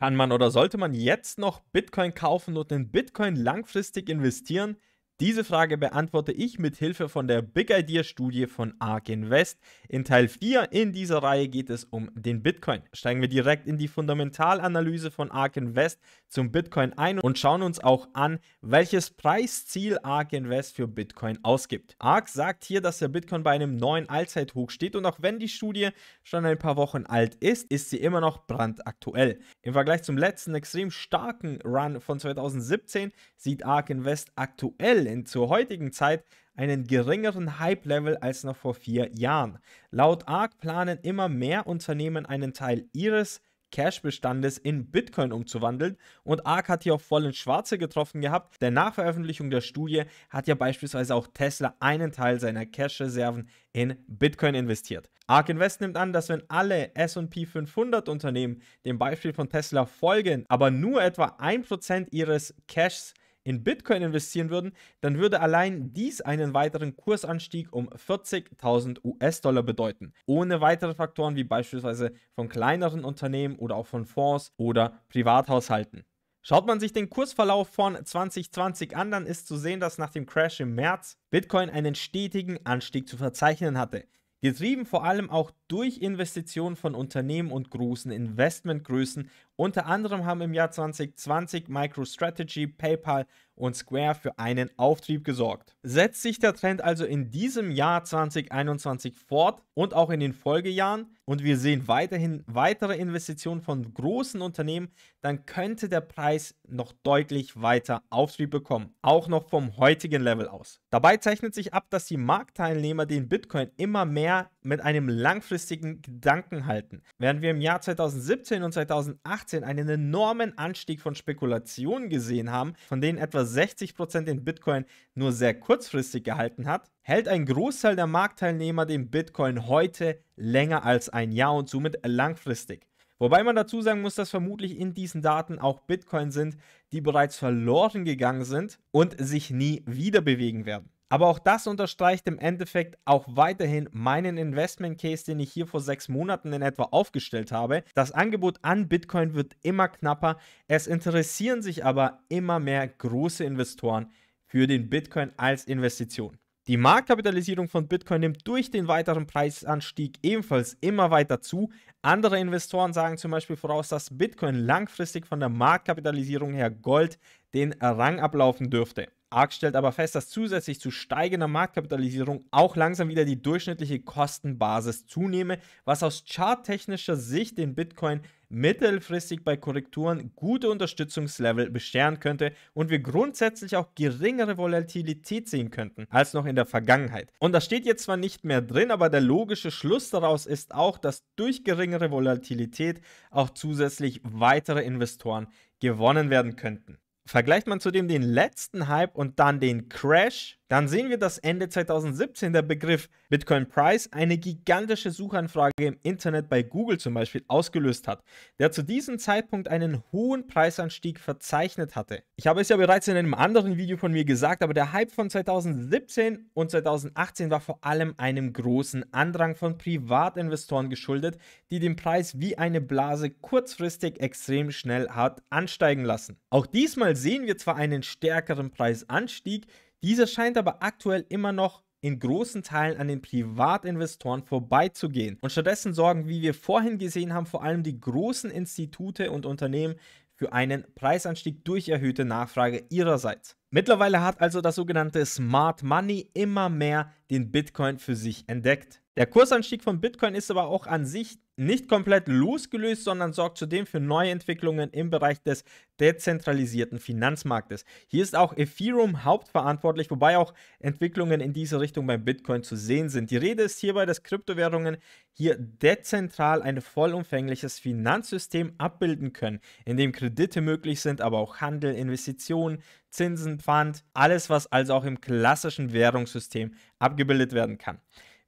Kann man oder sollte man jetzt noch Bitcoin kaufen und in Bitcoin langfristig investieren? Diese Frage beantworte ich mit Hilfe von der Big Idea Studie von ARK Invest. In Teil 4 in dieser Reihe geht es um den Bitcoin. Steigen wir direkt in die Fundamentalanalyse von ARK Invest zum Bitcoin ein und schauen uns auch an, welches Preisziel ARK Invest für Bitcoin ausgibt. ARK sagt hier, dass der Bitcoin bei einem neuen Allzeithoch steht und auch wenn die Studie schon ein paar Wochen alt ist, ist sie immer noch brandaktuell. Im Vergleich zum letzten extrem starken Run von 2017 sieht ARK Invest aktuell in, zur heutigen Zeit einen geringeren Hype-Level als noch vor vier Jahren. Laut ARC planen immer mehr Unternehmen einen Teil ihres Cash-Bestandes in Bitcoin umzuwandeln. Und ARK hat hier auch voll ins Schwarze getroffen gehabt, denn nach Veröffentlichung der Studie hat ja beispielsweise auch Tesla einen Teil seiner Cash-Reserven in Bitcoin investiert. ARK Invest nimmt an, dass wenn alle S&P 500 Unternehmen dem Beispiel von Tesla folgen, aber nur etwa 1% ihres Cashs in Bitcoin investieren würden, dann würde allein dies einen weiteren Kursanstieg um 40.000 US-Dollar bedeuten, ohne weitere Faktoren wie beispielsweise von kleineren Unternehmen oder auch von Fonds oder Privathaushalten. Schaut man sich den Kursverlauf von 2020 an, dann ist zu sehen, dass nach dem Crash im März Bitcoin einen stetigen Anstieg zu verzeichnen hatte, getrieben vor allem auch durch Investitionen von Unternehmen und großen Investmentgrößen. Unter anderem haben im Jahr 2020 MicroStrategy, PayPal und Square für einen Auftrieb gesorgt. Setzt sich der Trend also in diesem Jahr 2021 fort und auch in den Folgejahren und wir sehen weiterhin weitere Investitionen von großen Unternehmen, dann könnte der Preis noch deutlich weiter Auftrieb bekommen, auch noch vom heutigen Level aus. Dabei zeichnet sich ab, dass die Marktteilnehmer den Bitcoin immer mehr mit einem langfristigen langfristigen Gedanken halten. Während wir im Jahr 2017 und 2018 einen enormen Anstieg von Spekulationen gesehen haben, von denen etwa 60% den Bitcoin nur sehr kurzfristig gehalten hat, hält ein Großteil der Marktteilnehmer den Bitcoin heute länger als ein Jahr und somit langfristig. Wobei man dazu sagen muss, dass vermutlich in diesen Daten auch Bitcoin sind, die bereits verloren gegangen sind und sich nie wieder bewegen werden. Aber auch das unterstreicht im Endeffekt auch weiterhin meinen Investment Case, den ich hier vor sechs Monaten in etwa aufgestellt habe. Das Angebot an Bitcoin wird immer knapper. Es interessieren sich aber immer mehr große Investoren für den Bitcoin als Investition. Die Marktkapitalisierung von Bitcoin nimmt durch den weiteren Preisanstieg ebenfalls immer weiter zu. Andere Investoren sagen zum Beispiel voraus, dass Bitcoin langfristig von der Marktkapitalisierung her Gold den Rang ablaufen dürfte. ARK stellt aber fest, dass zusätzlich zu steigender Marktkapitalisierung auch langsam wieder die durchschnittliche Kostenbasis zunehme, was aus charttechnischer Sicht den Bitcoin mittelfristig bei Korrekturen gute Unterstützungslevel bescheren könnte und wir grundsätzlich auch geringere Volatilität sehen könnten als noch in der Vergangenheit. Und das steht jetzt zwar nicht mehr drin, aber der logische Schluss daraus ist auch, dass durch geringere Volatilität auch zusätzlich weitere Investoren gewonnen werden könnten. Vergleicht man zudem den letzten Hype und dann den Crash, dann sehen wir, dass Ende 2017 der Begriff Bitcoin Price eine gigantische Suchanfrage im Internet bei Google zum Beispiel ausgelöst hat, der zu diesem Zeitpunkt einen hohen Preisanstieg verzeichnet hatte. Ich habe es ja bereits in einem anderen Video von mir gesagt, aber der Hype von 2017 und 2018 war vor allem einem großen Andrang von Privatinvestoren geschuldet, die den Preis wie eine Blase kurzfristig extrem schnell hat ansteigen lassen. Auch diesmal sehen wir zwar einen stärkeren Preisanstieg, dieser scheint aber aktuell immer noch in großen Teilen an den Privatinvestoren vorbeizugehen. Und stattdessen sorgen, wie wir vorhin gesehen haben, vor allem die großen Institute und Unternehmen für einen Preisanstieg durch erhöhte Nachfrage ihrerseits. Mittlerweile hat also das sogenannte Smart Money immer mehr den Bitcoin für sich entdeckt. Der Kursanstieg von Bitcoin ist aber auch an sich nicht komplett losgelöst, sondern sorgt zudem für neue Entwicklungen im Bereich des dezentralisierten Finanzmarktes. Hier ist auch Ethereum hauptverantwortlich, wobei auch Entwicklungen in diese Richtung beim Bitcoin zu sehen sind. Die Rede ist hierbei, dass Kryptowährungen hier dezentral ein vollumfängliches Finanzsystem abbilden können, in dem Kredite möglich sind, aber auch Handel, Investitionen, Zinsen, Pfand, alles, was also auch im klassischen Währungssystem abgebildet werden kann.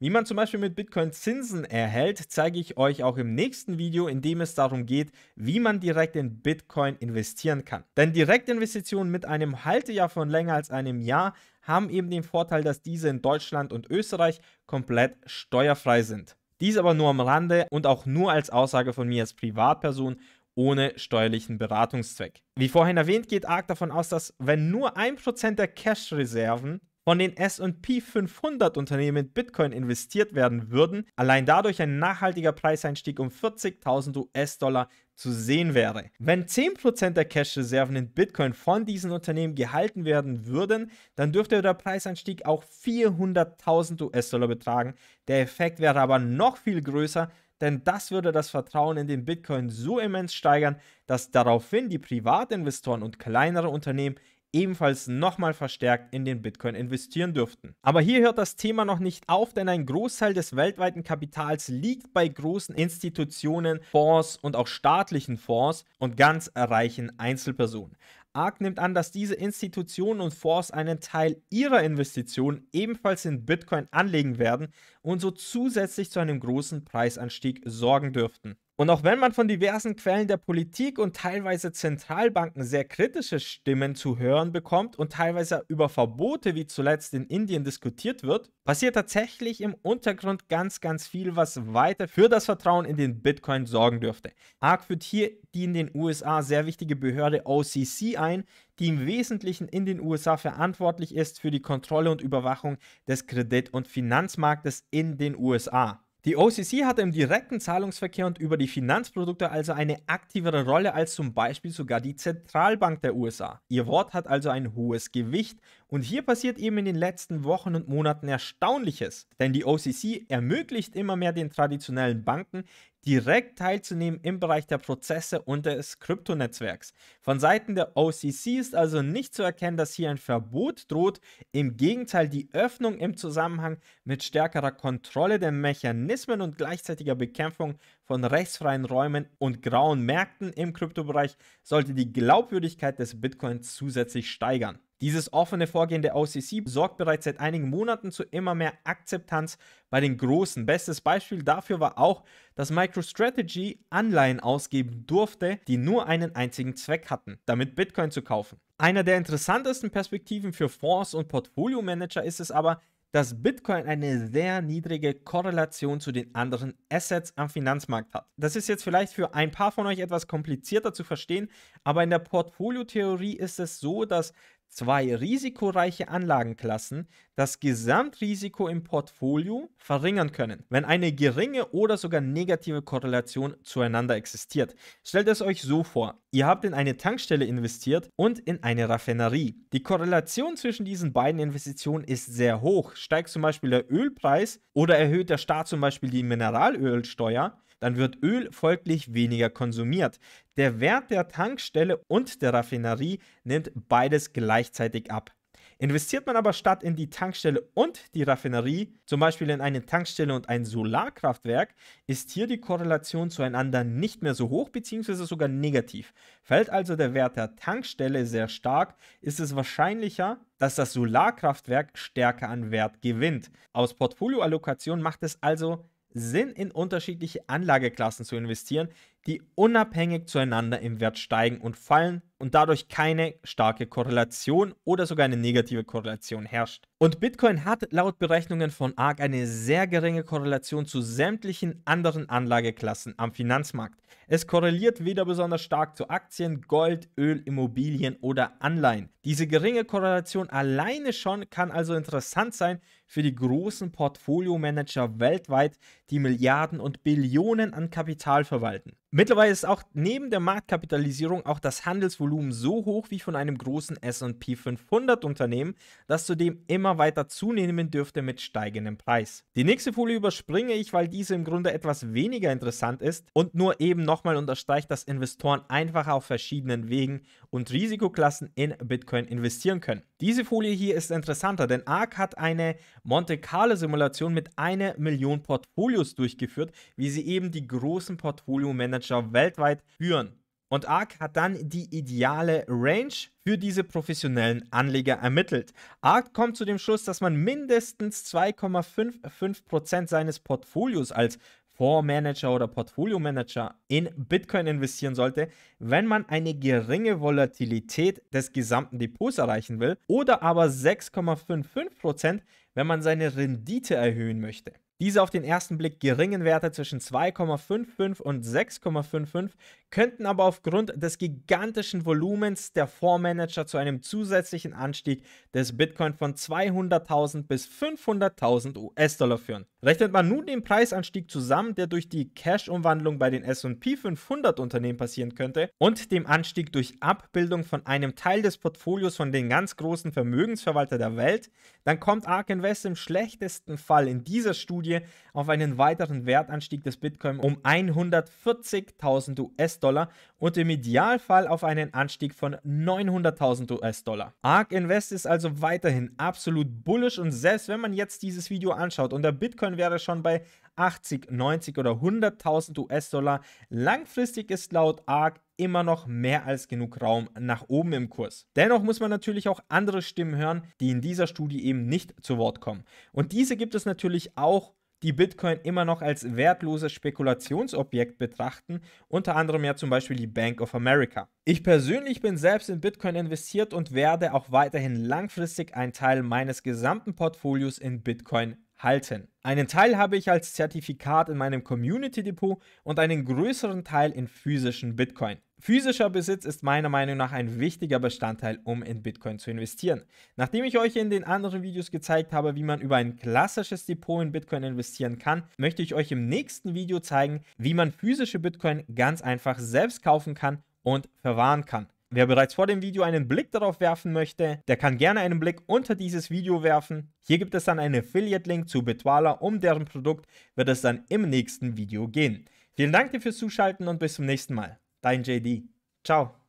Wie man zum Beispiel mit Bitcoin Zinsen erhält, zeige ich euch auch im nächsten Video, in dem es darum geht, wie man direkt in Bitcoin investieren kann. Denn Direktinvestitionen mit einem Haltejahr von länger als einem Jahr haben eben den Vorteil, dass diese in Deutschland und Österreich komplett steuerfrei sind. Dies aber nur am Rande und auch nur als Aussage von mir als Privatperson ohne steuerlichen Beratungszweck. Wie vorhin erwähnt, geht ARC davon aus, dass wenn nur 1% der Cash-Reserven von den SP 500 Unternehmen in Bitcoin investiert werden würden, allein dadurch ein nachhaltiger Preiseinstieg um 40.000 US-Dollar zu sehen wäre. Wenn 10% der Cash-Reserven in Bitcoin von diesen Unternehmen gehalten werden würden, dann dürfte der Preiseinstieg auch 400.000 US-Dollar betragen. Der Effekt wäre aber noch viel größer, denn das würde das Vertrauen in den Bitcoin so immens steigern, dass daraufhin die Privatinvestoren und kleinere Unternehmen ebenfalls nochmal verstärkt in den Bitcoin investieren dürften. Aber hier hört das Thema noch nicht auf, denn ein Großteil des weltweiten Kapitals liegt bei großen Institutionen, Fonds und auch staatlichen Fonds und ganz reichen Einzelpersonen. ARK nimmt an, dass diese Institutionen und Fonds einen Teil ihrer Investitionen ebenfalls in Bitcoin anlegen werden und so zusätzlich zu einem großen Preisanstieg sorgen dürften. Und auch wenn man von diversen Quellen der Politik und teilweise Zentralbanken sehr kritische Stimmen zu hören bekommt und teilweise über Verbote wie zuletzt in Indien diskutiert wird, passiert tatsächlich im Untergrund ganz, ganz viel, was weiter für das Vertrauen in den Bitcoin sorgen dürfte. ARC führt hier die in den USA sehr wichtige Behörde OCC ein, die im Wesentlichen in den USA verantwortlich ist für die Kontrolle und Überwachung des Kredit- und Finanzmarktes in den USA. Die OCC hat im direkten Zahlungsverkehr und über die Finanzprodukte also eine aktivere Rolle als zum Beispiel sogar die Zentralbank der USA. Ihr Wort hat also ein hohes Gewicht und hier passiert eben in den letzten Wochen und Monaten Erstaunliches, denn die OCC ermöglicht immer mehr den traditionellen Banken, direkt teilzunehmen im Bereich der Prozesse und des Kryptonetzwerks. Von Seiten der OCC ist also nicht zu erkennen, dass hier ein Verbot droht. Im Gegenteil, die Öffnung im Zusammenhang mit stärkerer Kontrolle der Mechanismen und gleichzeitiger Bekämpfung von rechtsfreien Räumen und grauen Märkten im Kryptobereich sollte die Glaubwürdigkeit des Bitcoins zusätzlich steigern. Dieses offene Vorgehen der OCC sorgt bereits seit einigen Monaten zu immer mehr Akzeptanz bei den Großen. Bestes Beispiel dafür war auch, dass MicroStrategy Anleihen ausgeben durfte, die nur einen einzigen Zweck hatten, damit Bitcoin zu kaufen. Einer der interessantesten Perspektiven für Fonds und Portfolio-Manager ist es aber, dass Bitcoin eine sehr niedrige Korrelation zu den anderen Assets am Finanzmarkt hat. Das ist jetzt vielleicht für ein paar von euch etwas komplizierter zu verstehen, aber in der Portfoliotheorie ist es so, dass Zwei risikoreiche Anlagenklassen das Gesamtrisiko im Portfolio verringern können, wenn eine geringe oder sogar negative Korrelation zueinander existiert. Stellt es euch so vor, ihr habt in eine Tankstelle investiert und in eine Raffinerie. Die Korrelation zwischen diesen beiden Investitionen ist sehr hoch. Steigt zum Beispiel der Ölpreis oder erhöht der Staat zum Beispiel die Mineralölsteuer, dann wird Öl folglich weniger konsumiert. Der Wert der Tankstelle und der Raffinerie nimmt beides gleichzeitig ab. Investiert man aber statt in die Tankstelle und die Raffinerie, zum Beispiel in eine Tankstelle und ein Solarkraftwerk, ist hier die Korrelation zueinander nicht mehr so hoch bzw. sogar negativ. Fällt also der Wert der Tankstelle sehr stark, ist es wahrscheinlicher, dass das Solarkraftwerk stärker an Wert gewinnt. Aus Portfolioallokation macht es also Sinn in unterschiedliche Anlageklassen zu investieren, die unabhängig zueinander im Wert steigen und fallen und dadurch keine starke Korrelation oder sogar eine negative Korrelation herrscht. Und Bitcoin hat laut Berechnungen von ARK eine sehr geringe Korrelation zu sämtlichen anderen Anlageklassen am Finanzmarkt. Es korreliert weder besonders stark zu Aktien, Gold, Öl, Immobilien oder Anleihen. Diese geringe Korrelation alleine schon kann also interessant sein für die großen Portfoliomanager weltweit, die Milliarden und Billionen an Kapital verwalten. Mittlerweile ist auch neben der Marktkapitalisierung auch das Handelsvolumen so hoch wie von einem großen SP 500 Unternehmen, das zudem immer weiter zunehmen dürfte mit steigendem Preis. Die nächste Folie überspringe ich, weil diese im Grunde etwas weniger interessant ist und nur eben nochmal unterstreicht, dass Investoren einfach auf verschiedenen Wegen und Risikoklassen in Bitcoin investieren können. Diese Folie hier ist interessanter, denn ARK hat eine Monte Carlo Simulation mit einer Million Portfolios durchgeführt, wie sie eben die großen Portfolio-Manager weltweit führen. Und ARK hat dann die ideale Range für diese professionellen Anleger ermittelt. ARK kommt zu dem Schluss, dass man mindestens 2,55% seines Portfolios als Fondsmanager oder Portfolio-Manager in Bitcoin investieren sollte, wenn man eine geringe Volatilität des gesamten Depots erreichen will oder aber 6,55%, wenn man seine Rendite erhöhen möchte. Diese auf den ersten Blick geringen Werte zwischen 2,55 und 6,55 könnten aber aufgrund des gigantischen Volumens der Fondsmanager zu einem zusätzlichen Anstieg des Bitcoin von 200.000 bis 500.000 US-Dollar führen. Rechnet man nun den Preisanstieg zusammen, der durch die Cash-Umwandlung bei den S&P 500 Unternehmen passieren könnte und dem Anstieg durch Abbildung von einem Teil des Portfolios von den ganz großen Vermögensverwaltern der Welt, dann kommt ARK Invest im schlechtesten Fall in dieser Studie Studie auf einen weiteren Wertanstieg des Bitcoin um 140.000 US-Dollar und im Idealfall auf einen Anstieg von 900.000 US-Dollar. ARK Invest ist also weiterhin absolut bullisch und selbst wenn man jetzt dieses Video anschaut und der Bitcoin wäre schon bei 80, 90 oder 100.000 US-Dollar, langfristig ist laut ARK immer noch mehr als genug Raum nach oben im Kurs. Dennoch muss man natürlich auch andere Stimmen hören, die in dieser Studie eben nicht zu Wort kommen. Und diese gibt es natürlich auch die Bitcoin immer noch als wertloses Spekulationsobjekt betrachten, unter anderem ja zum Beispiel die Bank of America. Ich persönlich bin selbst in Bitcoin investiert und werde auch weiterhin langfristig einen Teil meines gesamten Portfolios in Bitcoin halten. Einen Teil habe ich als Zertifikat in meinem Community Depot und einen größeren Teil in physischen Bitcoin. Physischer Besitz ist meiner Meinung nach ein wichtiger Bestandteil, um in Bitcoin zu investieren. Nachdem ich euch in den anderen Videos gezeigt habe, wie man über ein klassisches Depot in Bitcoin investieren kann, möchte ich euch im nächsten Video zeigen, wie man physische Bitcoin ganz einfach selbst kaufen kann und verwahren kann. Wer bereits vor dem Video einen Blick darauf werfen möchte, der kann gerne einen Blick unter dieses Video werfen. Hier gibt es dann einen Affiliate-Link zu Bitwala, um deren Produkt wird es dann im nächsten Video gehen. Vielen Dank dir fürs Zuschalten und bis zum nächsten Mal dein JD. Ciao.